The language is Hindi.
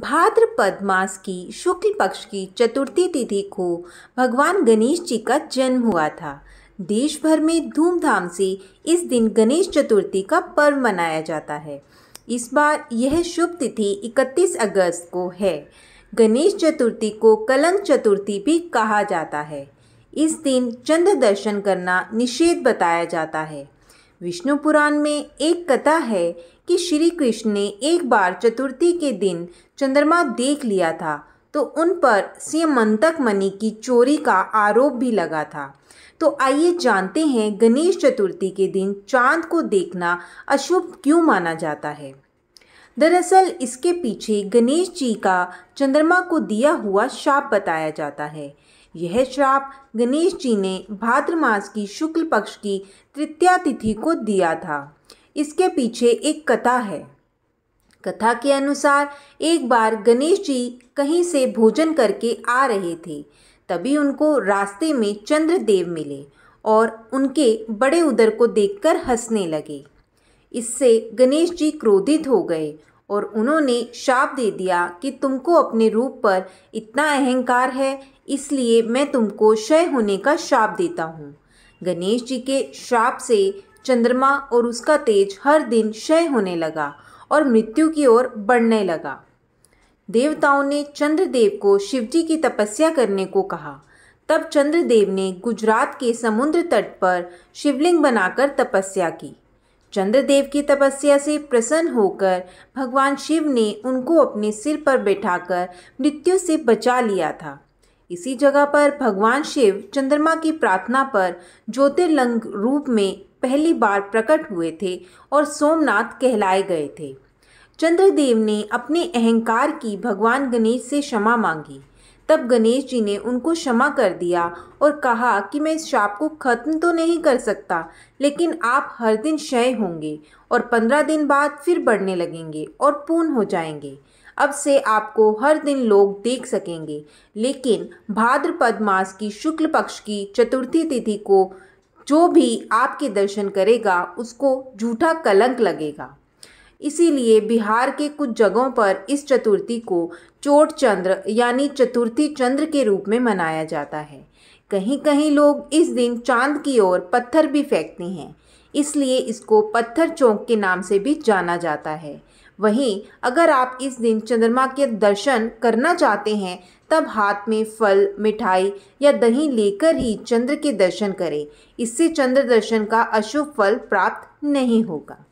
भाद्रपद मास की शुक्ल पक्ष की चतुर्थी तिथि को भगवान गणेश जी का जन्म हुआ था देश भर में धूमधाम से इस दिन गणेश चतुर्थी का पर्व मनाया जाता है इस बार यह शुभ तिथि 31 अगस्त को है गणेश चतुर्थी को कलंक चतुर्थी भी कहा जाता है इस दिन चंद्र दर्शन करना निषेध बताया जाता है विष्णु पुराण में एक कथा है कि श्री कृष्ण ने एक बार चतुर्थी के दिन चंद्रमा देख लिया था तो उन पर सीमंतक मणि की चोरी का आरोप भी लगा था तो आइए जानते हैं गणेश चतुर्थी के दिन चांद को देखना अशुभ क्यों माना जाता है दरअसल इसके पीछे गणेश जी का चंद्रमा को दिया हुआ श्राप बताया जाता है यह श्राप गणेश जी ने भाद्र मास की शुक्ल पक्ष की तृतीया तिथि को दिया था इसके पीछे एक कथा है कथा के अनुसार एक बार गणेश जी कहीं से भोजन करके आ रहे थे तभी उनको रास्ते में चंद्रदेव मिले और उनके बड़े उदर को देखकर हंसने लगे इससे गणेश जी क्रोधित हो गए और उन्होंने शाप दे दिया कि तुमको अपने रूप पर इतना अहंकार है इसलिए मैं तुमको क्षय होने का शाप देता हूँ गणेश जी के शाप से चंद्रमा और उसका तेज हर दिन क्षय होने लगा और मृत्यु की ओर बढ़ने लगा देवताओं ने चंद्रदेव को शिवजी की तपस्या करने को कहा तब चंद्रदेव ने गुजरात के समुद्र तट पर शिवलिंग बनाकर तपस्या की चंद्रदेव की तपस्या से प्रसन्न होकर भगवान शिव ने उनको अपने सिर पर बैठाकर मृत्यु से बचा लिया था इसी जगह पर भगवान शिव चंद्रमा की प्रार्थना पर ज्योतिर्लिंग रूप में पहली बार प्रकट हुए थे और सोमनाथ कहलाए गए थे चंद्रदेव ने अपने अहंकार की भगवान गणेश से क्षमा मांगी तब गणेश जी ने उनको क्षमा कर दिया और कहा कि मैं इस शाप को ख़त्म तो नहीं कर सकता लेकिन आप हर दिन क्षय होंगे और पंद्रह दिन बाद फिर बढ़ने लगेंगे और पूर्ण हो जाएंगे अब से आपको हर दिन लोग देख सकेंगे लेकिन भाद्रपद मास की शुक्ल पक्ष की चतुर्थी तिथि को जो भी आपके दर्शन करेगा उसको झूठा कलंक लगेगा इसीलिए बिहार के कुछ जगहों पर इस चतुर्थी को चोट चंद्र यानी चतुर्थी चंद्र के रूप में मनाया जाता है कहीं कहीं लोग इस दिन चांद की ओर पत्थर भी फेंकते हैं इसलिए इसको पत्थर चौक के नाम से भी जाना जाता है वहीं अगर आप इस दिन चंद्रमा के दर्शन करना चाहते हैं तब हाथ में फल मिठाई या दही लेकर ही चंद्र के दर्शन करें इससे चंद्र दर्शन का अशुभ फल प्राप्त नहीं होगा